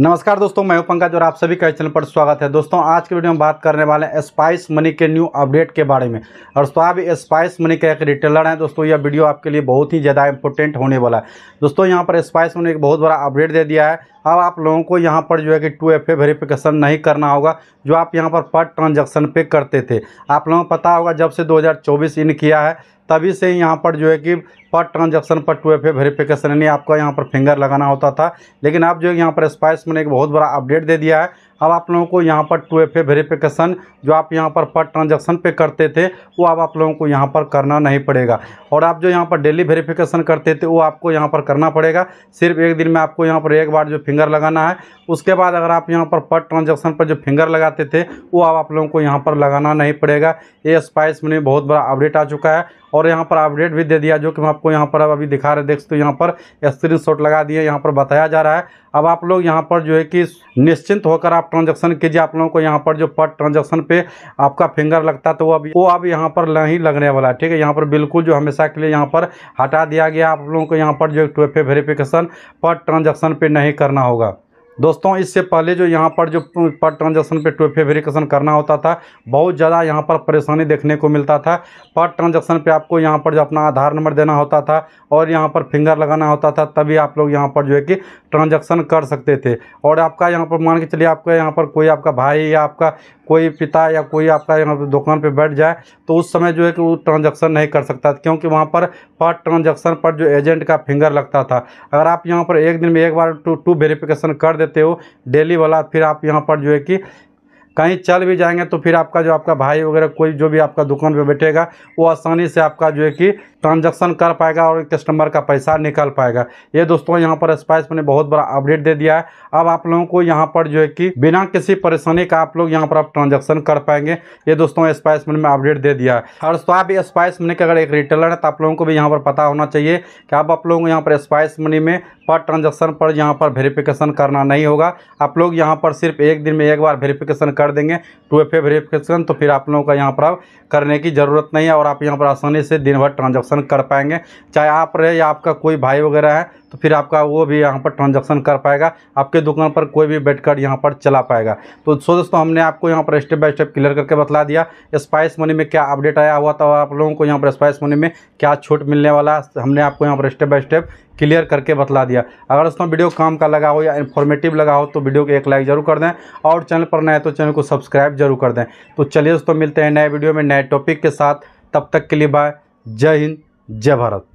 नमस्कार दोस्तों मैं हूं पंकज और आप सभी का चैनल पर स्वागत है दोस्तों आज के वीडियो में बात करने वाले हैं स्पाइस मनी के न्यू अपडेट के बारे में और स्वाब स्पाइस मनी का एक रिटेलर है दोस्तों यह वीडियो आपके लिए बहुत ही ज़्यादा इंपॉर्टेंट होने वाला है दोस्तों यहाँ पर स्पाइस मनी एक बहुत बड़ा अपडेट दे दिया है अब आप लोगों को यहाँ पर जो है कि टू एफ वेरिफिकेशन नहीं करना होगा जो आप यहाँ पर पर ट्रांजेक्शन पे करते थे आप लोगों को पता होगा जब से 2024 इन किया है तभी से यहाँ पर जो है कि पर ट्रांजेक्शन पर टू एफ वेरीफिकेशन यानी आपका यहाँ पर फिंगर लगाना होता था लेकिन आप जो है यहाँ पर स्पाइस मैंने एक बहुत बड़ा अपडेट दे दिया है अब आप लोगों को यहाँ पर टू एफ ए वेरीफिकेशन जो आप यहाँ पर पर ट्रांजेक्शन पे करते थे वो अब आप लोगों को यहाँ पर करना नहीं पड़ेगा और आप जो यहाँ पर डेली वेरीफिकेशन करते थे वो आपको यहाँ पर करना पड़ेगा सिर्फ एक दिन में आपको यहाँ पर एक बार जो फिंगर लगाना है उसके बाद अगर आप यहाँ पर पर ट्रांजेक्शन पर जो फिंगर लगाते थे वो अब आप लोगों को यहाँ पर लगाना नहीं पड़ेगा ये स्पाइस में बहुत बड़ा अपडेट आ चुका है और यहाँ पर अपडेट भी दे दिया जो कि हम आपको यहाँ पर अब अभी दिखा रहे देख सकते हो यहाँ पर स्क्रीन लगा दिए यहाँ पर बताया जा रहा है अब आप लोग यहाँ पर जो है कि निश्चिंत होकर आप ट्रांजेक्शन कीजिए आप लोगों को यहाँ पर जो पर ट्रांजेक्शन पे आपका फिंगर लगता तो वो अभी वो अब यहाँ पर नहीं लगने वाला है ठीक है यहाँ पर बिल्कुल जो हमेशा के लिए यहाँ पर हटा दिया गया आप लोगों को यहाँ पर जो टू एफ वेरिफिकेशन पर ट्रांजेक्शन पे नहीं करना होगा दोस्तों इससे पहले जो यहाँ पर जो पर ट्रांजेक्शन पे टोफे वेरिफिकेशन करना होता था बहुत ज़्यादा यहाँ पर परेशानी देखने को मिलता था पर ट्रांजेक्शन पे आपको यहाँ पर जो अपना आधार नंबर देना होता था और यहाँ पर फिंगर लगाना होता था तभी आप लोग यहाँ पर जो है कि ट्रांजेक्शन कर सकते थे और आपका यहाँ पर मान के चलिए आपका यहाँ पर कोई आपका भाई या आपका कोई पिता या कोई आपका यहाँ पर दुकान पर बैठ जाए तो उस समय जो है कि वो ट्रांजेक्शन नहीं कर सकता क्योंकि वहाँ पर पर ट्रांजेक्शन पर जो एजेंट का फिंगर लगता था अगर आप यहाँ पर एक दिन में एक बार टू टू वेरीफिकेशन कर देते हो डेली वाला फिर आप यहाँ पर जो है कि कहीं चल भी जाएंगे तो फिर आपका जो आपका भाई वगैरह कोई जो भी आपका दुकान पे बैठेगा वो आसानी से आपका जो है कि ट्रांजैक्शन कर पाएगा और कस्टमर का पैसा निकाल पाएगा ये दोस्तों यहाँ पर स्पाइस ने बहुत बड़ा अपडेट दे दिया है अब आप लोगों को यहाँ पर जो है कि बिना किसी परेशानी का आप लोग यहाँ पर आप ट्रांजेक्शन कर पाएंगे ये दोस्तों स्पाइस में अपडेट दे दिया है और तो आप स्पाइस मनी का अगर एक रिटेलर है तो आप लोगों को भी यहाँ पर पता होना चाहिए कि अब आप लोगों को यहाँ पर स्पाइस मनी में पर ट्रांजेक्शन पर यहाँ पर वेरीफिकेशन करना नहीं होगा आप लोग यहाँ पर सिर्फ एक दिन में एक बार वेरीफिकेशन कर देंगे टू एफ वेरिफिकेशन तो फिर आप लोगों का यहाँ पर करने की ज़रूरत नहीं है और आप यहाँ पर आसानी से दिन भर ट्रांजेक्शन कर पाएंगे चाहे आप रहे या आपका कोई भाई वगैरह है तो फिर आपका वो भी यहाँ पर ट्रांजेक्शन कर पाएगा आपके दुकान पर कोई भी बैठ कर यहाँ पर चला पाएगा तो सो दोस्तों हमने आपको यहाँ पर स्टेप बाय स्टेप क्लियर करके बतला दिया स्पाइस मनी में क्या अपडेट आया हुआ था और आप लोगों को यहाँ पर स्पाइस मनी में क्या छूट मिलने वाला हमने आपको यहाँ पर स्टेप बाय स्टेप क्लियर करके बतला दिया अगर दोस्तों वीडियो काम का लगा हो या इन्फॉर्मेटिव लगा हो तो वीडियो को एक लाइक ज़रूर कर दें और चैनल पर नए तो चैनल को सब्सक्राइब जरूर कर दें तो चलिए दोस्तों मिलते हैं नए वीडियो में नए टॉपिक के साथ तब तक के लिए बाय जय हिंद जय भारत